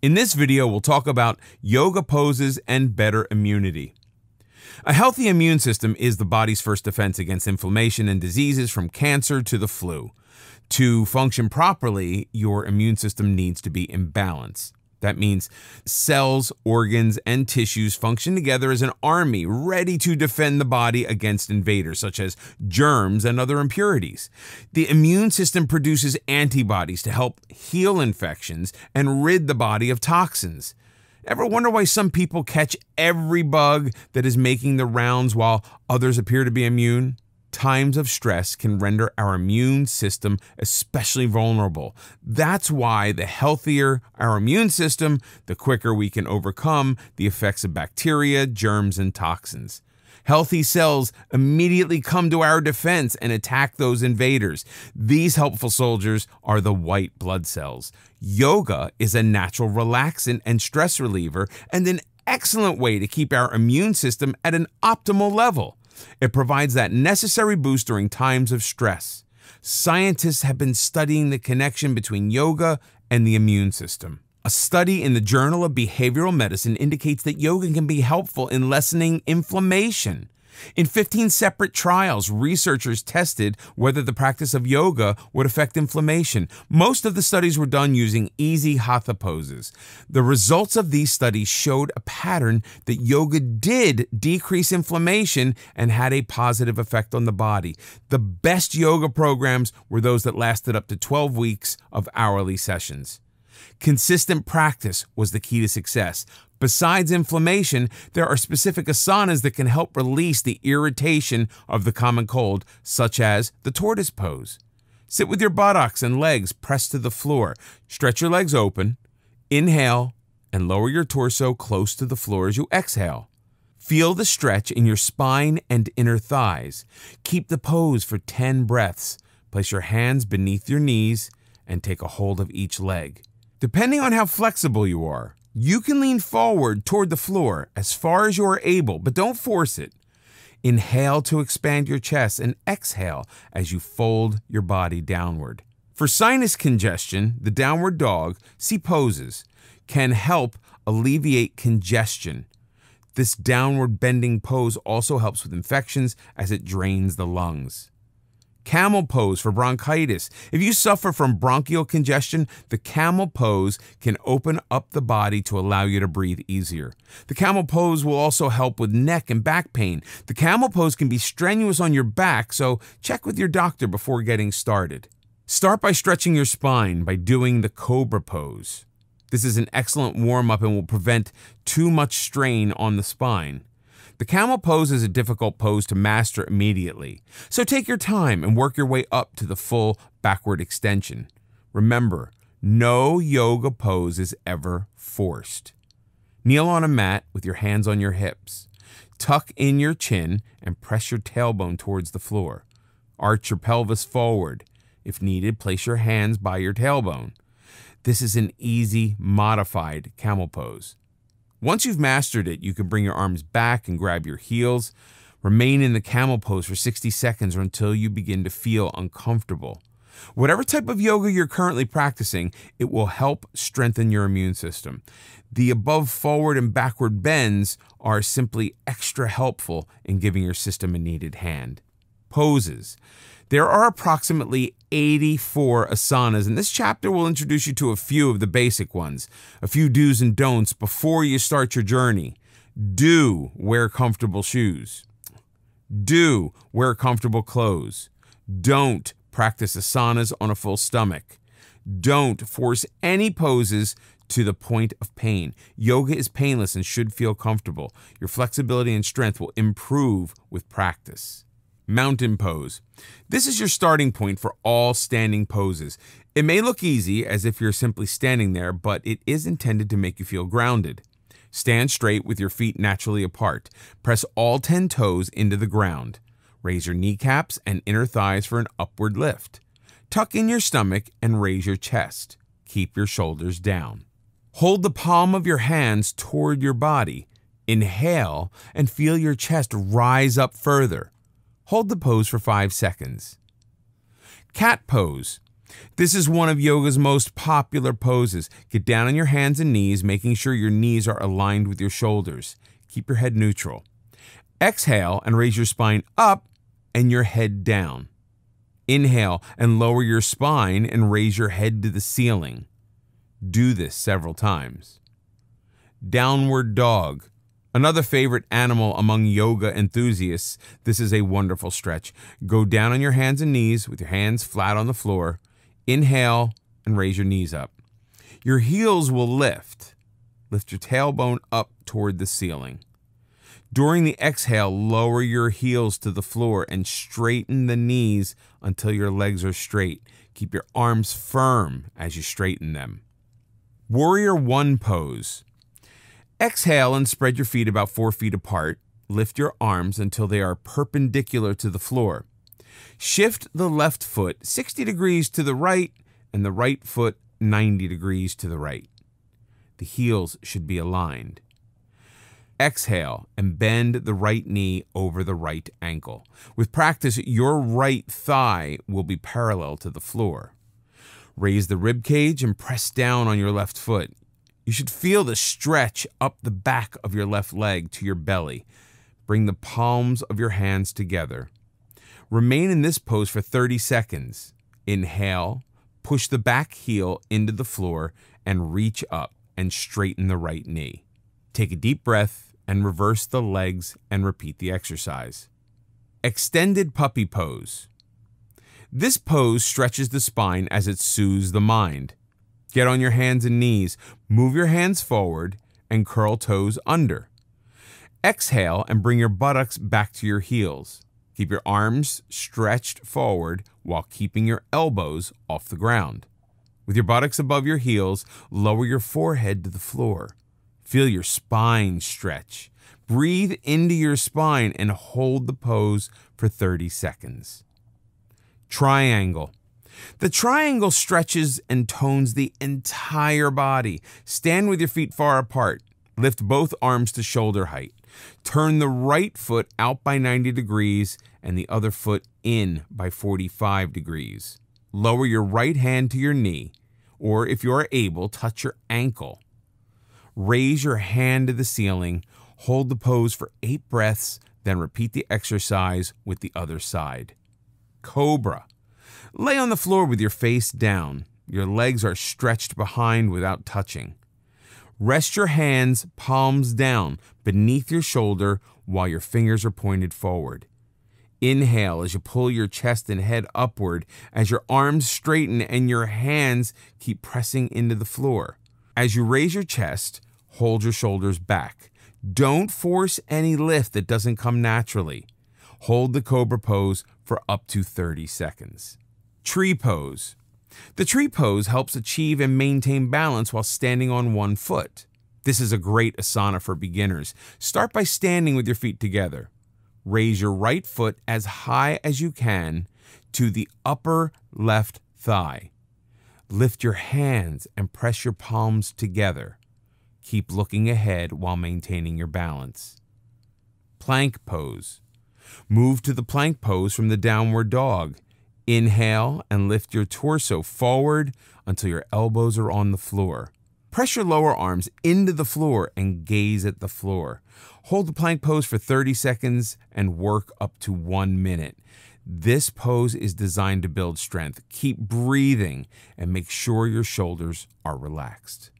In this video, we'll talk about yoga poses and better immunity. A healthy immune system is the body's first defense against inflammation and diseases from cancer to the flu. To function properly, your immune system needs to be in balance. That means cells, organs, and tissues function together as an army ready to defend the body against invaders, such as germs and other impurities. The immune system produces antibodies to help heal infections and rid the body of toxins. Ever wonder why some people catch every bug that is making the rounds while others appear to be immune? times of stress can render our immune system especially vulnerable. That's why the healthier our immune system, the quicker we can overcome the effects of bacteria, germs, and toxins. Healthy cells immediately come to our defense and attack those invaders. These helpful soldiers are the white blood cells. Yoga is a natural relaxant and stress reliever and an excellent way to keep our immune system at an optimal level. It provides that necessary boost during times of stress. Scientists have been studying the connection between yoga and the immune system. A study in the Journal of Behavioral Medicine indicates that yoga can be helpful in lessening inflammation, in 15 separate trials, researchers tested whether the practice of yoga would affect inflammation. Most of the studies were done using easy hatha poses. The results of these studies showed a pattern that yoga did decrease inflammation and had a positive effect on the body. The best yoga programs were those that lasted up to 12 weeks of hourly sessions. Consistent practice was the key to success. Besides inflammation, there are specific asanas that can help release the irritation of the common cold, such as the tortoise pose. Sit with your buttocks and legs pressed to the floor. Stretch your legs open. Inhale and lower your torso close to the floor as you exhale. Feel the stretch in your spine and inner thighs. Keep the pose for 10 breaths. Place your hands beneath your knees and take a hold of each leg. Depending on how flexible you are, you can lean forward toward the floor as far as you are able, but don't force it. Inhale to expand your chest and exhale as you fold your body downward. For sinus congestion, the downward dog, see poses, can help alleviate congestion. This downward bending pose also helps with infections as it drains the lungs. Camel pose for bronchitis. If you suffer from bronchial congestion, the camel pose can open up the body to allow you to breathe easier. The camel pose will also help with neck and back pain. The camel pose can be strenuous on your back, so check with your doctor before getting started. Start by stretching your spine by doing the cobra pose. This is an excellent warm up and will prevent too much strain on the spine. The camel pose is a difficult pose to master immediately, so take your time and work your way up to the full backward extension. Remember, no yoga pose is ever forced. Kneel on a mat with your hands on your hips. Tuck in your chin and press your tailbone towards the floor. Arch your pelvis forward. If needed, place your hands by your tailbone. This is an easy, modified camel pose. Once you've mastered it, you can bring your arms back and grab your heels. Remain in the camel pose for 60 seconds or until you begin to feel uncomfortable. Whatever type of yoga you're currently practicing, it will help strengthen your immune system. The above forward and backward bends are simply extra helpful in giving your system a needed hand poses. There are approximately 84 asanas, and this chapter will introduce you to a few of the basic ones, a few do's and don'ts before you start your journey. Do wear comfortable shoes. Do wear comfortable clothes. Don't practice asanas on a full stomach. Don't force any poses to the point of pain. Yoga is painless and should feel comfortable. Your flexibility and strength will improve with practice. Mountain Pose. This is your starting point for all standing poses. It may look easy, as if you're simply standing there, but it is intended to make you feel grounded. Stand straight with your feet naturally apart. Press all 10 toes into the ground. Raise your kneecaps and inner thighs for an upward lift. Tuck in your stomach and raise your chest. Keep your shoulders down. Hold the palm of your hands toward your body. Inhale and feel your chest rise up further. Hold the pose for 5 seconds. Cat pose. This is one of yoga's most popular poses. Get down on your hands and knees, making sure your knees are aligned with your shoulders. Keep your head neutral. Exhale and raise your spine up and your head down. Inhale and lower your spine and raise your head to the ceiling. Do this several times. Downward dog. Another favorite animal among yoga enthusiasts. This is a wonderful stretch. Go down on your hands and knees with your hands flat on the floor. Inhale and raise your knees up. Your heels will lift. Lift your tailbone up toward the ceiling. During the exhale, lower your heels to the floor and straighten the knees until your legs are straight. Keep your arms firm as you straighten them. Warrior One Pose Exhale and spread your feet about four feet apart. Lift your arms until they are perpendicular to the floor. Shift the left foot 60 degrees to the right and the right foot 90 degrees to the right. The heels should be aligned. Exhale and bend the right knee over the right ankle. With practice, your right thigh will be parallel to the floor. Raise the rib cage and press down on your left foot. You should feel the stretch up the back of your left leg to your belly. Bring the palms of your hands together. Remain in this pose for 30 seconds. Inhale, push the back heel into the floor and reach up and straighten the right knee. Take a deep breath and reverse the legs and repeat the exercise. Extended puppy pose. This pose stretches the spine as it soothes the mind. Get on your hands and knees, move your hands forward, and curl toes under. Exhale and bring your buttocks back to your heels. Keep your arms stretched forward while keeping your elbows off the ground. With your buttocks above your heels, lower your forehead to the floor. Feel your spine stretch. Breathe into your spine and hold the pose for 30 seconds. Triangle. The triangle stretches and tones the entire body. Stand with your feet far apart. Lift both arms to shoulder height. Turn the right foot out by 90 degrees and the other foot in by 45 degrees. Lower your right hand to your knee, or if you are able, touch your ankle. Raise your hand to the ceiling. Hold the pose for eight breaths, then repeat the exercise with the other side. Cobra. Lay on the floor with your face down. Your legs are stretched behind without touching. Rest your hands, palms down, beneath your shoulder while your fingers are pointed forward. Inhale as you pull your chest and head upward as your arms straighten and your hands keep pressing into the floor. As you raise your chest, hold your shoulders back. Don't force any lift that doesn't come naturally. Hold the cobra pose for up to 30 seconds. Tree pose. The tree pose helps achieve and maintain balance while standing on one foot. This is a great asana for beginners. Start by standing with your feet together. Raise your right foot as high as you can to the upper left thigh. Lift your hands and press your palms together. Keep looking ahead while maintaining your balance. Plank pose. Move to the plank pose from the downward dog. Inhale and lift your torso forward until your elbows are on the floor. Press your lower arms into the floor and gaze at the floor. Hold the plank pose for 30 seconds and work up to one minute. This pose is designed to build strength. Keep breathing and make sure your shoulders are relaxed.